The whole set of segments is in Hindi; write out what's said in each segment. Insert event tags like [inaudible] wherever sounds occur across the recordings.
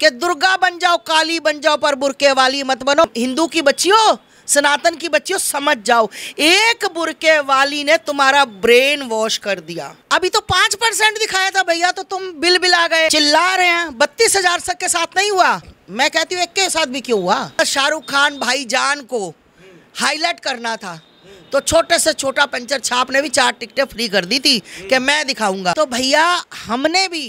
कि दुर्गा बन जाओ काली बन जाओ पर बुरके वाली मत बनो हिंदू की बच्ची हो सनातन की बच्चियों समझ जाओ एक बुरके वाली ने तुम्हारा ब्रेन वॉश कर दिया अभी तो पांच परसेंट दिखाया था भैया तो तुम बिल बिल आ गए चिल्ला रहे हैं बत्तीस हजार तक के साथ नहीं हुआ मैं कहती हूँ एक के साथ भी क्यों हुआ शाहरुख खान भाई जान को हाईलाइट करना था तो छोटे से छोटा पंचर छाप ने भी चार टिकटें फ्री कर दी थी कि मैं दिखाऊंगा तो भैया हमने भी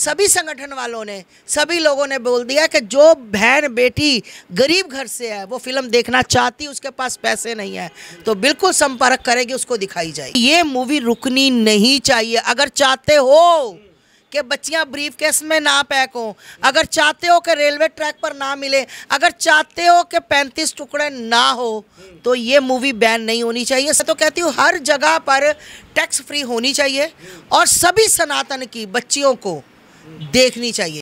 सभी संगठन वालों ने सभी लोगों ने बोल दिया कि जो बहन बेटी गरीब घर से है वो फिल्म देखना चाहती उसके पास पैसे नहीं है तो बिल्कुल संपर्क करेगी उसको दिखाई जाएगी ये मूवी रुकनी नहीं चाहिए अगर चाहते हो कि बच्चियां ब्रीफ केस में ना पैक हों अगर चाहते हो कि रेलवे ट्रैक पर ना मिले अगर चाहते हो कि पैंतीस टुकड़े ना हो तो ये मूवी बैन नहीं होनी चाहिए तो कहती हूँ हर जगह पर टैक्स फ्री होनी चाहिए और सभी सनातन की बच्चियों को देखनी चाहिए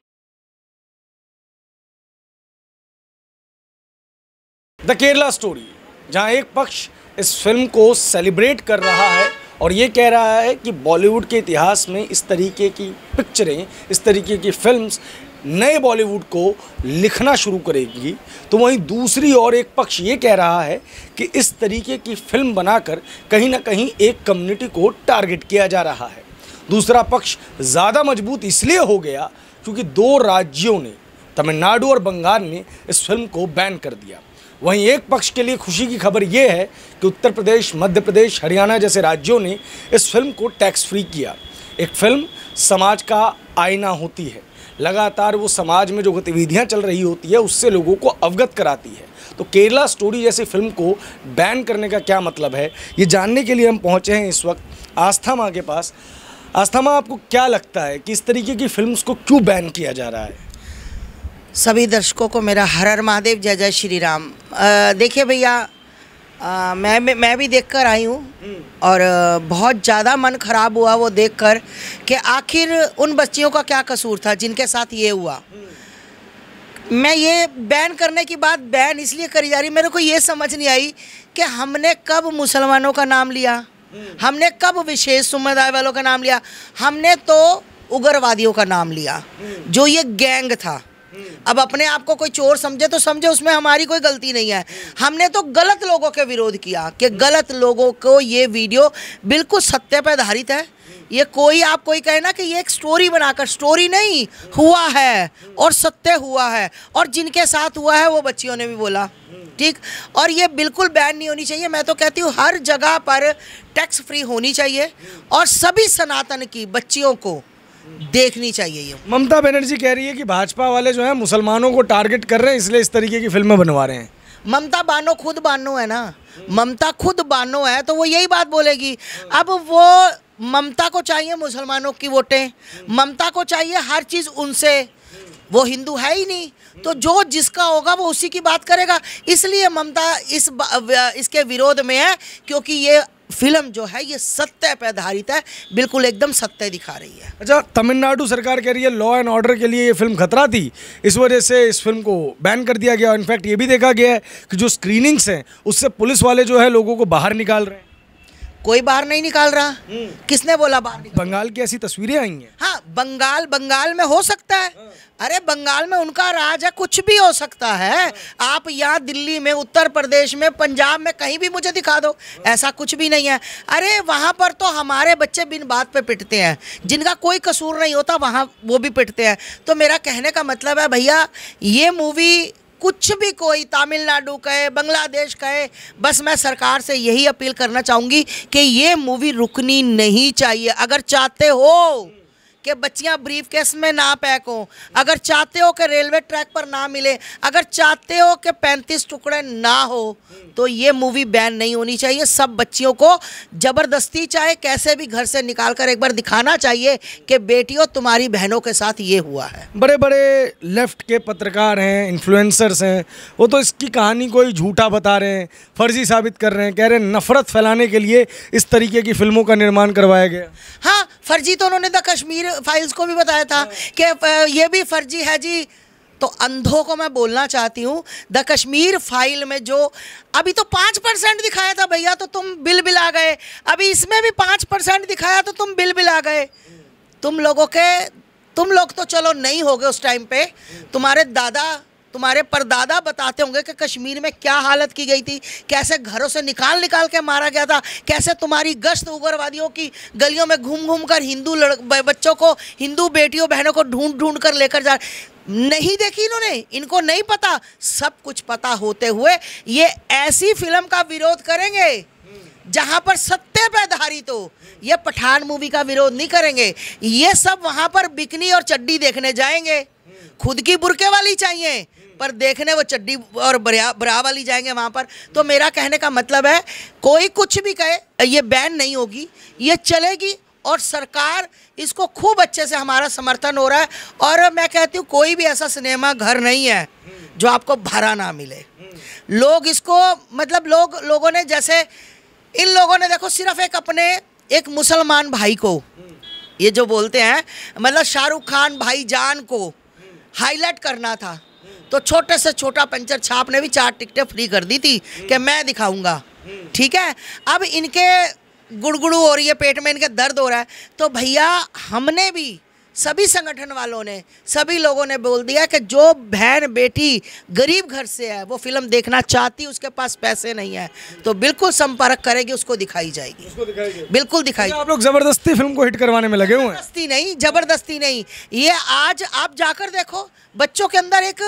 द केरला स्टोरी जहां एक पक्ष इस फिल्म को सेलिब्रेट कर रहा है और ये कह रहा है कि बॉलीवुड के इतिहास में इस तरीके की पिक्चरें इस तरीके की फिल्म्स नए बॉलीवुड को लिखना शुरू करेगी तो वहीं दूसरी ओर एक पक्ष ये कह रहा है कि इस तरीके की फिल्म बनाकर कहीं ना कहीं एक कम्युनिटी को टारगेट किया जा रहा है दूसरा पक्ष ज़्यादा मजबूत इसलिए हो गया क्योंकि दो राज्यों ने तमिलनाडु और बंगाल ने इस फिल्म को बैन कर दिया वहीं एक पक्ष के लिए खुशी की खबर यह है कि उत्तर प्रदेश मध्य प्रदेश हरियाणा जैसे राज्यों ने इस फिल्म को टैक्स फ्री किया एक फिल्म समाज का आईना होती है लगातार वो समाज में जो गतिविधियां चल रही होती है उससे लोगों को अवगत कराती है तो केरला स्टोरी जैसी फिल्म को बैन करने का क्या मतलब है ये जानने के लिए हम पहुँचे हैं इस वक्त आस्था माँ के पास आस्थामा आपको क्या लगता है कि इस तरीके की फिल्म को क्यों बैन किया जा रहा है सभी दर्शकों को मेरा हर हर महादेव जय जय श्री राम देखिए भैया मैं मैं भी देखकर आई हूँ हम्म। और बहुत ज़्यादा मन खराब हुआ वो देखकर कि आखिर उन बच्चियों का क्या कसूर था जिनके साथ ये हुआ हम्म। मैं ये बैन करने की बात बैन इसलिए करी जा रही मेरे को ये समझ नहीं आई कि हमने कब मुसलमानों का नाम लिया हमने कब विशेष समुदाय वालों का नाम लिया हमने तो उग्रवादियों का नाम लिया जो ये गैंग था अब अपने आप को कोई चोर समझे तो समझे उसमें हमारी कोई गलती नहीं है हमने तो गलत लोगों के विरोध किया कि गलत लोगों को ये वीडियो बिल्कुल सत्य पर आधारित है ये कोई आप कोई कहे ना कि ये एक स्टोरी बनाकर स्टोरी नहीं हुआ है और सत्य हुआ है और जिनके साथ हुआ है वो बच्चियों ने भी बोला ठीक और ये बिल्कुल बैन नहीं होनी चाहिए मैं तो कहती हूँ हर जगह पर टैक्स फ्री होनी चाहिए और सभी सनातन की बच्चियों को देखनी चाहिए ये ममता बनर्जी कह रही है कि भाजपा वाले जो है मुसलमानों को टारगेट कर रहे हैं इसलिए इस तरीके की फिल्में बनवा रहे हैं ममता बानो खुद बानो है ना ममता खुद बानो है तो वो यही बात बोलेगी अब वो ममता को चाहिए मुसलमानों की वोटें ममता को चाहिए हर चीज़ उनसे वो हिंदू है ही नहीं तो जो जिसका होगा वो उसी की बात करेगा इसलिए ममता इस इसके विरोध में है क्योंकि ये फिल्म जो है ये सत्य पर आधारित है बिल्कुल एकदम सत्य दिखा रही है अच्छा तमिलनाडु सरकार कह रही है लॉ एंड ऑर्डर के लिए ये फिल्म खतरा थी इस वजह से इस फिल्म को बैन कर दिया गया इनफैक्ट ये भी देखा गया है कि जो स्क्रीनिंग्स हैं उससे पुलिस वाले जो है लोगों को बाहर निकाल रहे हैं कोई बाहर नहीं निकाल रहा हम्म। किसने बोला बाहर बंगाल की ऐसी तस्वीरें आई हैं हाँ बंगाल बंगाल में हो सकता है हाँ। अरे बंगाल में उनका राज है कुछ भी हो सकता है हाँ। आप यहाँ दिल्ली में उत्तर प्रदेश में पंजाब में कहीं भी मुझे दिखा दो हाँ। ऐसा कुछ भी नहीं है अरे वहाँ पर तो हमारे बच्चे बिन बात पे पिटते हैं जिनका कोई कसूर नहीं होता वहाँ वो भी पिटते हैं तो मेरा कहने का मतलब है भैया ये मूवी कुछ भी कोई तमिलनाडु कहे बांग्लादेश कहे बस मैं सरकार से यही अपील करना चाहूँगी कि ये मूवी रुकनी नहीं चाहिए अगर चाहते हो कि बच्चियां ब्रीफ केस में ना पैक हों अगर चाहते हो कि रेलवे ट्रैक पर ना मिले अगर चाहते हो कि पैंतीस टुकड़े ना हो तो ये मूवी बैन नहीं होनी चाहिए सब बच्चियों को ज़बरदस्ती चाहे कैसे भी घर से निकाल कर एक बार दिखाना चाहिए कि बेटियों तुम्हारी बहनों के साथ ये हुआ है बड़े बड़े लेफ्ट के पत्रकार हैं इन्फ्लुंसर्स हैं वो तो इसकी कहानी कोई झूठा बता रहे हैं फर्जी साबित कर रहे हैं कह रहे हैं नफरत फैलाने के लिए इस तरीके की फिल्मों का निर्माण करवाया गया हाँ फर्जी तो उन्होंने द कश्मीर फाइल्स को भी बताया था हाँ। कि ये भी फर्जी है जी तो अंधों को मैं बोलना चाहती हूँ द कश्मीर फाइल में जो अभी तो पाँच परसेंट दिखाया था भैया तो तुम बिल बिल आ गए अभी इसमें भी पाँच परसेंट दिखाया तो तुम बिल बिल आ गए तुम लोगों के तुम लोग तो चलो नहीं गए उस टाइम पे तुम्हारे दादा तुम्हारे परदादा बताते होंगे कि कश्मीर में क्या हालत की गई थी कैसे घरों से निकाल निकाल के मारा गया था कैसे तुम्हारी गश्त उग्रवादियों की गलियों में घूम घूम कर हिंदू बच्चों को हिंदू बेटियों बहनों को ढूंढ ढूंढ कर लेकर जा नहीं देखी इन्होंने इनको नहीं पता सब कुछ पता होते हुए ये ऐसी फिल्म का विरोध करेंगे जहाँ पर सत्य पर आधारित हो ये पठान मूवी का विरोध नहीं करेंगे ये सब वहाँ पर बिकनी और चड्डी देखने जाएंगे खुद की बुरके वाली चाहिए पर देखने वो चड्डी और बरा बरा वाली जाएंगे वहाँ पर तो मेरा कहने का मतलब है कोई कुछ भी कहे ये बैन नहीं होगी ये चलेगी और सरकार इसको खूब अच्छे से हमारा समर्थन हो रहा है और मैं कहती हूँ कोई भी ऐसा सिनेमा घर नहीं है जो आपको भरा ना मिले लोग इसको मतलब लोग लोगों ने जैसे इन लोगों ने देखो सिर्फ एक अपने एक मुसलमान भाई को ये जो बोलते हैं मतलब शाहरुख खान भाई जान को हाईलाइट करना था तो छोटे से छोटा पंचर छाप ने भी चार टिकटें फ्री कर दी थी कि मैं दिखाऊंगा ठीक है अब इनके गुड़गुड़ू हो रही है पेट में इनके दर्द हो रहा है तो भैया हमने भी सभी संगठन वालों ने सभी लोगों ने बोल दिया कि जो बहन बेटी गरीब घर से है वो फिल्म देखना चाहती उसके पास पैसे नहीं है तो बिल्कुल संपर्क करेगी उसको दिखाई जाएगी उसको दिखाएगी। बिल्कुल दिखाई अच्छा, आप लोग जबरदस्ती फिल्म को हिट करवाने में लगे हुए हैं जबरदस्ती नहीं जबरदस्ती नहीं ये आज आप जाकर देखो बच्चों के अंदर एक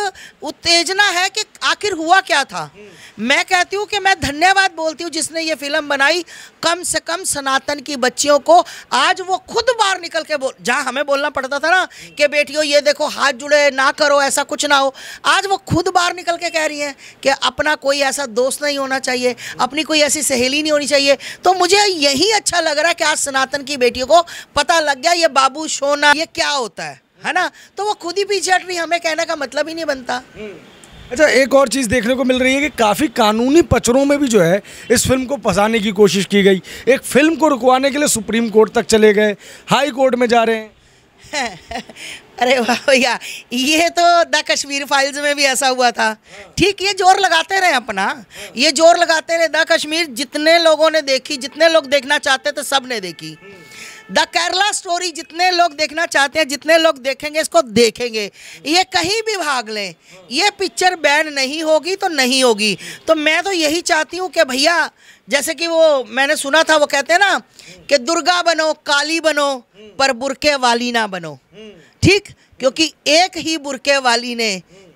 उत्तेजना है कि आखिर हुआ क्या था हम्म। मैं कहती हूँ कि मैं धन्यवाद बोलती हूँ जिसने ये फिल्म बनाई कम से कम सनातन की बच्चियों को आज वो खुद बाहर निकल के बोल जहाँ हमें बोलना करना पड़ता था ना कि बेटियों ये देखो हाथ जुड़े ना करो ऐसा कुछ ना हो आज वो खुद बाहर निकल के कह रही हैं कि अपना कोई ऐसा दोस्त नहीं होना चाहिए अपनी कोई ऐसी सहेली नहीं होनी चाहिए तो मुझे यही अच्छा लग रहा है कि आज सनातन की बेटियों को पता लग गया ये बाबू सोना ये क्या होता है है ना तो वो खुद ही पीछे हट रही हमें कहने का मतलब ही नहीं बनता हम्म। अच्छा एक और चीज़ देखने को मिल रही है कि काफ़ी कानूनी पचरों में भी जो है इस फिल्म को फंसाने की कोशिश की गई एक फिल्म को रुकवाने के लिए सुप्रीम कोर्ट तक चले गए हाई कोर्ट में जा रहे हैं [laughs] अरे वाह भैया ये तो द कश्मीर फाइल्स में भी ऐसा हुआ था ठीक ये जोर लगाते रहे अपना ये जोर लगाते रहे द कश्मीर जितने लोगों ने देखी जितने लोग देखना चाहते थे सब ने देखी द केरला स्टोरी जितने लोग देखना चाहते हैं जितने लोग देखेंगे इसको देखेंगे ये कहीं भी भाग लें ये पिक्चर बैन नहीं होगी तो नहीं होगी तो मैं तो यही चाहती हूँ कि भैया जैसे कि वो मैंने सुना था वो कहते हैं ना कि दुर्गा बनो काली बनो पर बुरके वाली ना बनो ठीक क्योंकि एक ही बुरके वाली ने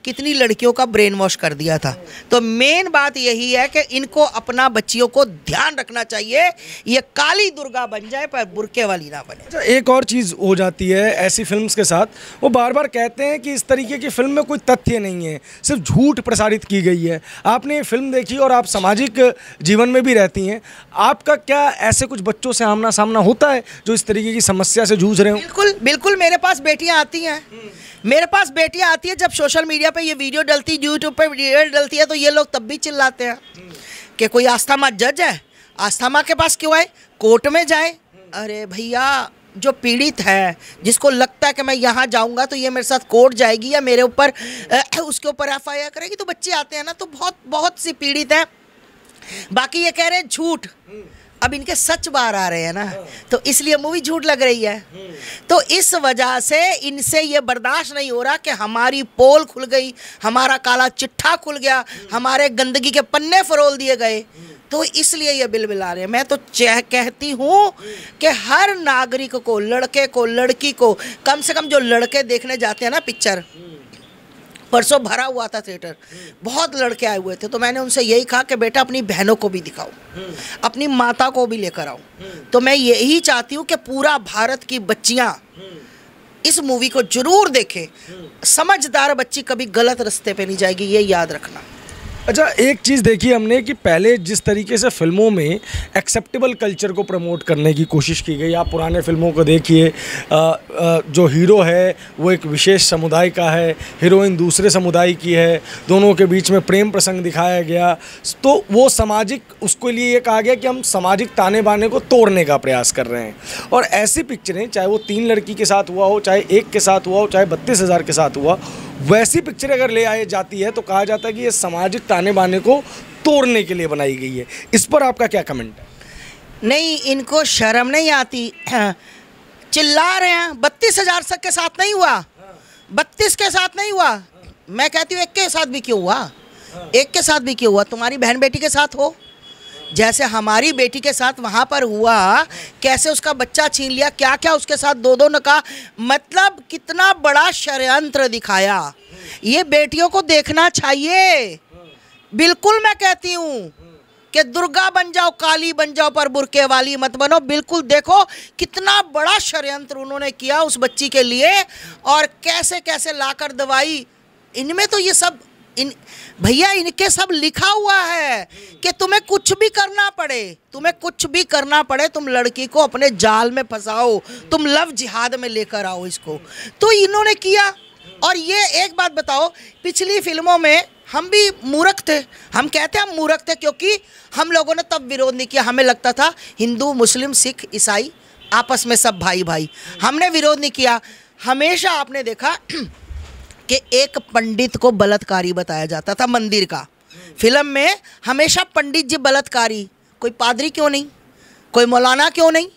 कितनी लड़कियों का ब्रेन वॉश कर दिया था तो मेन बात यही है कि इनको अपना बच्चियों को ध्यान रखना चाहिए ये काली दुर्गा बन जाए पर बुरके वाली ना बने अच्छा, एक और चीज़ हो जाती है ऐसी फिल्म्स के साथ वो बार बार कहते हैं कि इस तरीके की फिल्म में कोई तथ्य नहीं है सिर्फ झूठ प्रसारित की गई है आपने ये फिल्म देखी और आप सामाजिक जीवन में भी रहती हैं आपका क्या ऐसे कुछ बच्चों से आमना सामना होता है जो इस तरीके की समस्या से जूझ रहे हो बिल्कुल बिल्कुल मेरे पास बेटियाँ आती हैं मेरे पास बेटियाँ आती है जब सोशल मीडिया पे ये वीडियो डलती यूट्यूब पे वीडियो डलती है तो ये लोग तब भी चिल्लाते हैं कि कोई आस्था माँ जज है आस्था माँ के पास क्यों आए कोर्ट में जाए अरे भैया जो पीड़ित है जिसको लगता है कि मैं यहाँ जाऊँगा तो ये मेरे साथ कोर्ट जाएगी या मेरे ऊपर उसके ऊपर एफ करेगी तो बच्चे आते हैं ना तो बहुत बहुत सी पीड़ित हैं बाकी ये कह रहे हैं झूठ अब इनके सच बाहर आ रहे हैं ना तो इसलिए मूवी झूठ लग रही है हम्म। तो इस वजह से इनसे ये बर्दाश्त नहीं हो रहा कि हमारी पोल खुल गई हमारा काला चिट्ठा खुल गया हम्म। हमारे गंदगी के पन्ने फरोल दिए गए हम्म। तो इसलिए ये बिल बिल आ रहे हैं मैं तो चह कहती हूँ कि हर नागरिक को लड़के को लड़की को कम से कम जो लड़के देखने जाते हैं ना पिक्चर परसों भरा हुआ था थिएटर बहुत लड़के आए हुए थे तो मैंने उनसे यही कहा कि बेटा अपनी बहनों को भी दिखाओ अपनी माता को भी लेकर आओ तो मैं यही चाहती हूँ कि पूरा भारत की बच्चियाँ इस मूवी को जरूर देखें समझदार बच्ची कभी गलत रास्ते पे नहीं जाएगी ये याद रखना अच्छा एक चीज़ देखी हमने कि पहले जिस तरीके से फिल्मों में एक्सेप्टेबल कल्चर को प्रमोट करने की कोशिश की गई आप पुराने फिल्मों को देखिए जो हीरो है वो एक विशेष समुदाय का है हीरोइन दूसरे समुदाय की है दोनों के बीच में प्रेम प्रसंग दिखाया गया तो वो सामाजिक उसके लिए ये कहा गया कि हम सामाजिक ताने बाने को तोड़ने का प्रयास कर रहे हैं और ऐसी पिक्चरें चाहे वो तीन लड़की के साथ हुआ हो चाहे एक के साथ हुआ हो चाहे बत्तीस हज़ार के साथ हुआ वैसी पिक्चर अगर ले आई जाती है तो कहा जाता है कि ये सामाजिक ताने बाने को तोड़ने के लिए बनाई गई है इस पर आपका क्या कमेंट है नहीं इनको शर्म नहीं आती [clears throat] चिल्ला रहे हैं बत्तीस हज़ार तक के साथ नहीं हुआ बत्तीस के साथ नहीं हुआ मैं कहती हूँ एक के साथ भी क्यों हुआ एक के साथ भी क्यों हुआ तुम्हारी बहन बेटी के साथ हो जैसे हमारी बेटी के साथ वहाँ पर हुआ कैसे उसका बच्चा छीन लिया क्या क्या उसके साथ दो दो नका मतलब कितना बड़ा षडयंत्र दिखाया ये बेटियों को देखना चाहिए बिल्कुल मैं कहती हूँ कि दुर्गा बन जाओ काली बन जाओ पर बुरके वाली मत बनो बिल्कुल देखो कितना बड़ा षडयंत्र उन्होंने किया उस बच्ची के लिए और कैसे कैसे लाकर दवाई इनमें तो ये सब इन भैया इनके सब लिखा हुआ है कि तुम्हें कुछ भी करना पड़े तुम्हें कुछ भी करना पड़े तुम लड़की को अपने जाल में फंसाओ तुम लव जिहाद में लेकर आओ इसको तो इन्होंने किया और ये एक बात बताओ पिछली फिल्मों में हम भी मूर्ख थे हम कहते हैं हम मूर्ख थे क्योंकि हम लोगों ने तब विरोध नहीं किया हमें लगता था हिंदू मुस्लिम सिख ईसाई आपस में सब भाई भाई हमने विरोध नहीं किया हमेशा आपने देखा [clears throat] कि एक पंडित को बलात्कारी बताया जाता था मंदिर का फिल्म में हमेशा पंडित जी बलात्कारी कोई पादरी क्यों नहीं कोई मौलाना क्यों नहीं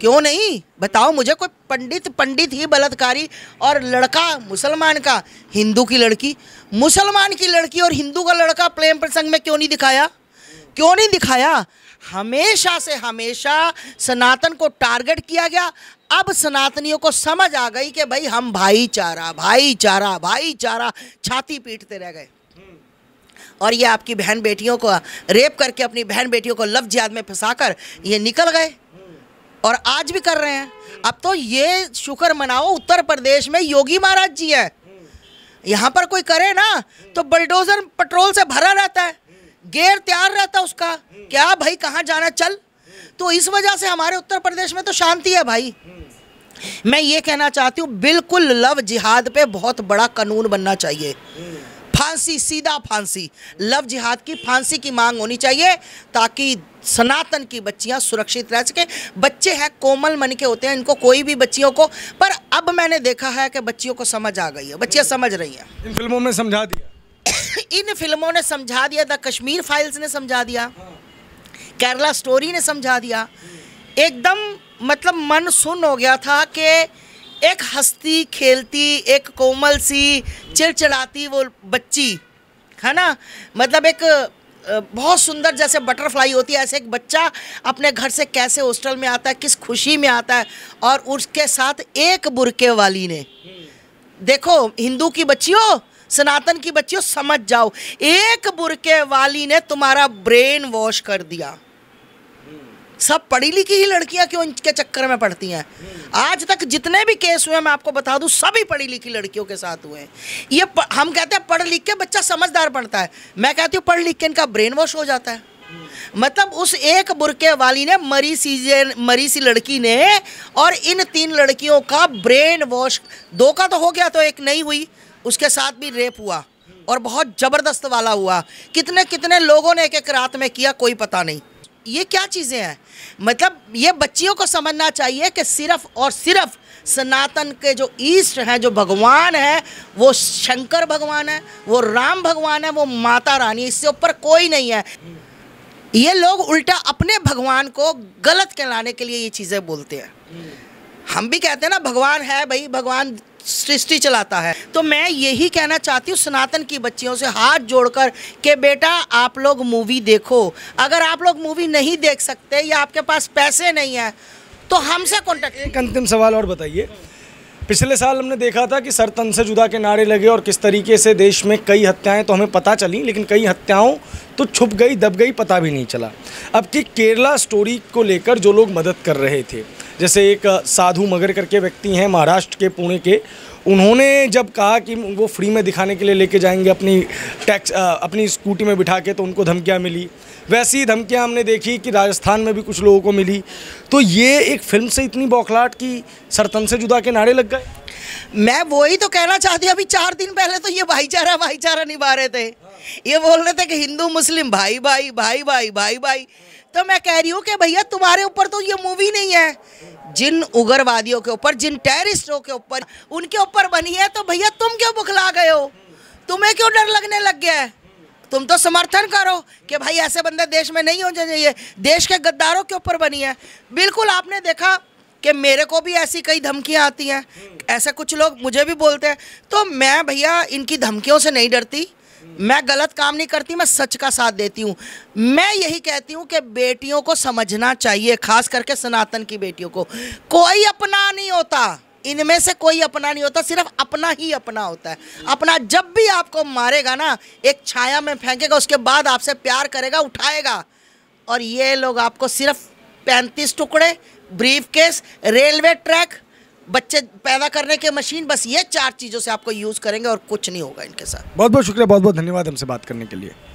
क्यों नहीं बताओ मुझे कोई पंडित पंडित ही बलात्कारी और लड़का मुसलमान का हिंदू की लड़की मुसलमान की लड़की और हिंदू का लड़का प्रेम प्रसंग में क्यों नहीं दिखाया क्यों नहीं दिखाया हमेशा से हमेशा सनातन को टारगेट किया गया अब सनातनियों को समझ आ गई कि भाई हम भाईचारा भाईचारा भाईचारा छाती पीटते रह गए और ये आपकी बहन बेटियों को रेप करके अपनी बहन बेटियों को लफ्ज याद में फंसा कर ये निकल गए और आज भी कर रहे हैं अब तो ये शुक्र मनाओ उत्तर प्रदेश में योगी महाराज जी हैं यहाँ पर कोई करे ना तो बुलडोजर पेट्रोल से भरा रहता है गेर तैयार रहता उसका क्या भाई कहाँ जाना चल तो इस वजह से हमारे उत्तर प्रदेश में तो शांति है भाई मैं ये कहना चाहती हूँ बिल्कुल लव जिहाद पे बहुत बड़ा कानून बनना चाहिए फांसी सीधा फांसी लव जिहाद की फांसी की मांग होनी चाहिए ताकि सनातन की बच्चियां सुरक्षित रह सके बच्चे हैं कोमल मन के होते हैं इनको कोई भी बच्चियों को पर अब मैंने देखा है कि बच्चियों को समझ आ गई है बच्चियां समझ रही हैं इन फिल्मों में समझा दिया इन फिल्मों ने समझा दिया द कश्मीर फाइल्स ने समझा दिया केरला स्टोरी ने समझा दिया एकदम मतलब मन सुन हो गया था कि एक हस्ती खेलती एक कोमल सी चिड़चिड़ाती वो बच्ची है ना मतलब एक बहुत सुंदर जैसे बटरफ्लाई होती है ऐसे एक बच्चा अपने घर से कैसे हॉस्टल में आता है किस खुशी में आता है और उसके साथ एक बुरके वाली ने देखो हिंदू की बच्ची हो सनातन की बच्चियों समझ जाओ एक बुरके वाली ने तुम्हारा ब्रेन वॉश कर दिया सब पढ़ी लिखी ही लड़कियां क्यों इनके चक्कर में पढ़ती हैं आज तक जितने भी केस हुए मैं आपको बता दूं सभी पढ़ी लिखी लड़कियों के साथ हुए हैं ये प, हम कहते हैं पढ़ लिख के बच्चा समझदार पढ़ता है मैं कहती हूँ पढ़ लिख के इनका ब्रेन वॉश हो जाता है मतलब उस एक बुरके वाली ने मरी सी मरी सी लड़की ने और इन तीन लड़कियों का ब्रेन वॉश दो का तो हो गया तो एक नहीं हुई उसके साथ भी रेप हुआ और बहुत ज़बरदस्त वाला हुआ कितने कितने लोगों ने एक एक रात में किया कोई पता नहीं ये क्या चीज़ें हैं मतलब ये बच्चियों को समझना चाहिए कि सिर्फ और सिर्फ सनातन के जो ईष्ट हैं जो भगवान है वो शंकर भगवान है वो राम भगवान है वो माता रानी इससे ऊपर कोई नहीं है ये लोग उल्टा अपने भगवान को गलत कहलाने के लिए ये चीज़ें बोलते हैं हम भी कहते हैं ना भगवान है भाई भगवान सृष्टि चलाता है तो मैं यही कहना चाहती हूँ सनातन की बच्चियों से हाथ जोड़कर के बेटा आप लोग मूवी देखो अगर आप लोग मूवी नहीं देख सकते या आपके पास पैसे नहीं हैं तो हमसे कॉन्टेक्ट एक अंतिम सवाल और बताइए पिछले साल हमने देखा था कि सर तन से जुदा के नारे लगे और किस तरीके से देश में कई हत्याएं तो हमें पता चली लेकिन कई हत्याओं तो छुप गई दब गई पता भी नहीं चला अब कि केरला स्टोरी को लेकर जो लोग मदद कर रहे थे जैसे एक साधु मगर करके व्यक्ति हैं महाराष्ट्र के पुणे के उन्होंने जब कहा कि वो फ्री में दिखाने के लिए लेके जाएंगे अपनी टैक्स अपनी स्कूटी में बिठा के तो उनको धमकियाँ मिली वैसी धमकियाँ हमने देखी कि राजस्थान में भी कुछ लोगों को मिली तो ये एक फिल्म से इतनी बौखलाट की सरतन से जुदा के नारे लग गए मैं वही तो कहना चाहती हूँ अभी चार दिन पहले तो ये भाईचारा भाईचारा निभा रहे थे ये बोल रहे थे कि हिंदू मुस्लिम भाई भाई भाई भाई भाई भाई तो मैं कह रही हूँ कि भैया तुम्हारे ऊपर तो ये मूवी नहीं है जिन उग्रवादियों के ऊपर जिन टेररिस्टों के ऊपर उनके ऊपर बनी है तो भैया तुम क्यों बुखला गए हो तुम्हें क्यों डर लगने लग गया है तुम तो समर्थन करो कि भाई ऐसे बंदे देश में नहीं होने चाहिए देश के गद्दारों के ऊपर बनी है बिल्कुल आपने देखा कि मेरे को भी ऐसी कई धमकियाँ आती हैं ऐसे कुछ लोग मुझे भी बोलते हैं तो मैं भैया इनकी धमकियों से नहीं डरती मैं गलत काम नहीं करती मैं सच का साथ देती हूँ मैं यही कहती हूँ कि बेटियों को समझना चाहिए खास करके सनातन की बेटियों को कोई अपना नहीं होता इनमें से कोई अपना नहीं होता सिर्फ अपना ही अपना होता है अपना जब भी आपको मारेगा ना एक छाया में फेंकेगा उसके बाद आपसे प्यार करेगा उठाएगा और ये लोग आपको सिर्फ पैंतीस टुकड़े ब्रीफ केस रेलवे ट्रैक बच्चे पैदा करने के मशीन बस ये चार चीज़ों से आपको यूज़ करेंगे और कुछ नहीं होगा इनके साथ बहुत बहुत शुक्रिया बहुत बहुत धन्यवाद हमसे बात करने के लिए